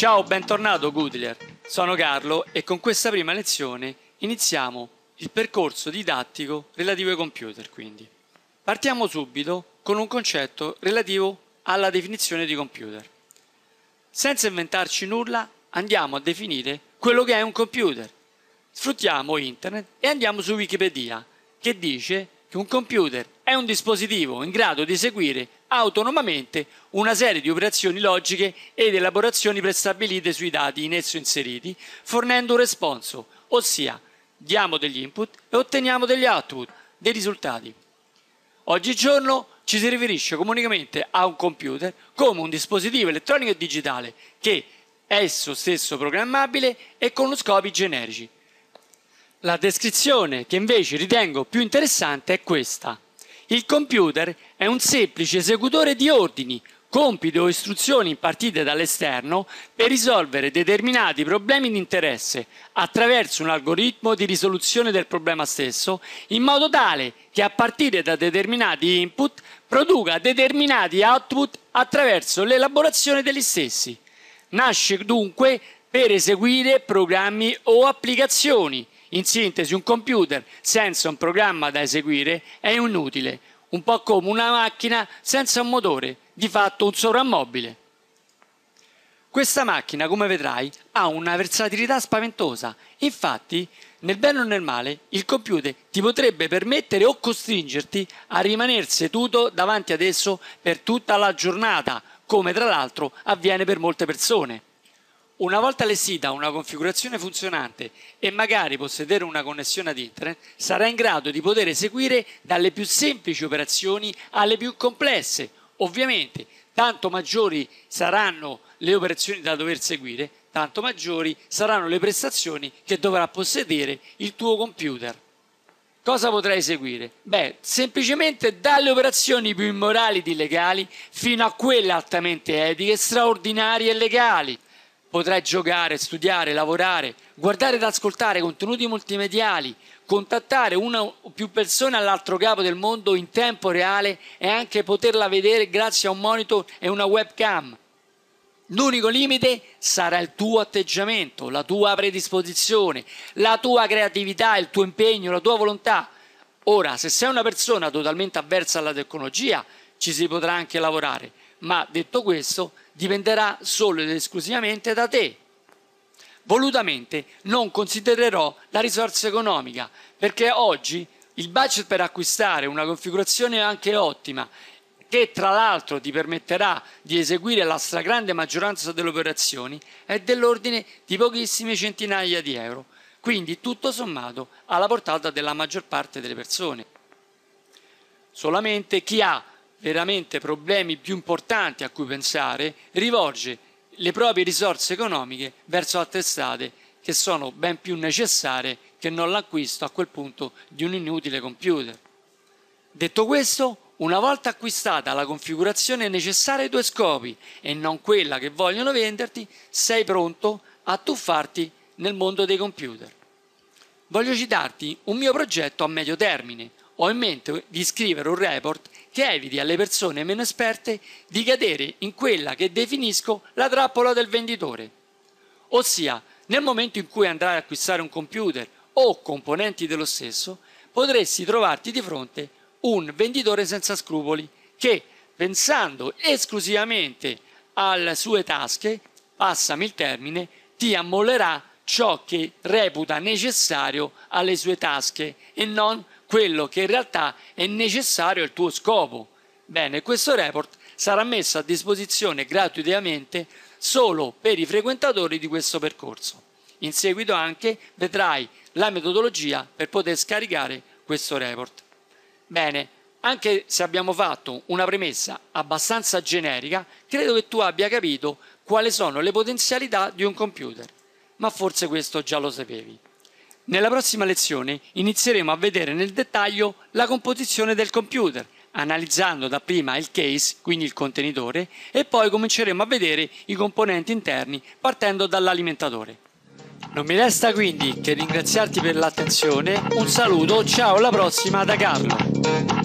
Ciao, bentornato Goodler. Sono Carlo e con questa prima lezione iniziamo il percorso didattico relativo ai computer, quindi. Partiamo subito con un concetto relativo alla definizione di computer. Senza inventarci nulla, andiamo a definire quello che è un computer. Sfruttiamo internet e andiamo su Wikipedia, che dice che un computer è un dispositivo in grado di eseguire autonomamente una serie di operazioni logiche ed elaborazioni prestabilite sui dati in esso inseriti, fornendo un responso, ossia diamo degli input e otteniamo degli output, dei risultati. Oggigiorno ci si riferisce comunicamente a un computer come un dispositivo elettronico e digitale che è esso stesso programmabile e con scopi generici. La descrizione che invece ritengo più interessante è questa. Il computer è un semplice esecutore di ordini, compiti o istruzioni impartite dall'esterno per risolvere determinati problemi di interesse attraverso un algoritmo di risoluzione del problema stesso, in modo tale che a partire da determinati input produca determinati output attraverso l'elaborazione degli stessi. Nasce dunque per eseguire programmi o applicazioni in sintesi, un computer senza un programma da eseguire è inutile, un po' come una macchina senza un motore, di fatto un sovrammobile. Questa macchina, come vedrai, ha una versatilità spaventosa. Infatti, nel bene o nel male, il computer ti potrebbe permettere o costringerti a rimanere seduto davanti ad esso per tutta la giornata, come tra l'altro avviene per molte persone. Una volta lesita una configurazione funzionante e magari possedere una connessione ad internet, sarà in grado di poter eseguire dalle più semplici operazioni alle più complesse. Ovviamente, tanto maggiori saranno le operazioni da dover seguire, tanto maggiori saranno le prestazioni che dovrà possedere il tuo computer. Cosa potrai eseguire? Beh, semplicemente dalle operazioni più immorali ed illegali fino a quelle altamente etiche, straordinarie e legali potrai giocare, studiare, lavorare, guardare ed ascoltare contenuti multimediali, contattare una o più persone all'altro capo del mondo in tempo reale e anche poterla vedere grazie a un monitor e una webcam. L'unico limite sarà il tuo atteggiamento, la tua predisposizione, la tua creatività, il tuo impegno, la tua volontà. Ora, se sei una persona totalmente avversa alla tecnologia, ci si potrà anche lavorare, ma detto questo dipenderà solo ed esclusivamente da te. Volutamente non considererò la risorsa economica perché oggi il budget per acquistare una configurazione anche ottima che tra l'altro ti permetterà di eseguire la stragrande maggioranza delle operazioni è dell'ordine di pochissime centinaia di euro, quindi tutto sommato alla portata della maggior parte delle persone. Solamente chi ha veramente problemi più importanti a cui pensare, rivolge le proprie risorse economiche verso altre strade che sono ben più necessarie che non l'acquisto a quel punto di un inutile computer. Detto questo, una volta acquistata la configurazione necessaria ai tuoi scopi e non quella che vogliono venderti, sei pronto a tuffarti nel mondo dei computer. Voglio citarti un mio progetto a medio termine, ho in mente di scrivere un report che eviti alle persone meno esperte di cadere in quella che definisco la trappola del venditore. Ossia, nel momento in cui andrai ad acquistare un computer o componenti dello stesso, potresti trovarti di fronte un venditore senza scrupoli che, pensando esclusivamente alle sue tasche, passami il termine, ti ammollerà ciò che reputa necessario alle sue tasche e non quello che in realtà è necessario al tuo scopo. Bene, questo report sarà messo a disposizione gratuitamente solo per i frequentatori di questo percorso. In seguito anche vedrai la metodologia per poter scaricare questo report. Bene, anche se abbiamo fatto una premessa abbastanza generica, credo che tu abbia capito quali sono le potenzialità di un computer, ma forse questo già lo sapevi. Nella prossima lezione inizieremo a vedere nel dettaglio la composizione del computer, analizzando dapprima il case, quindi il contenitore, e poi cominceremo a vedere i componenti interni partendo dall'alimentatore. Non mi resta quindi che ringraziarti per l'attenzione, un saluto, ciao alla prossima da Carlo!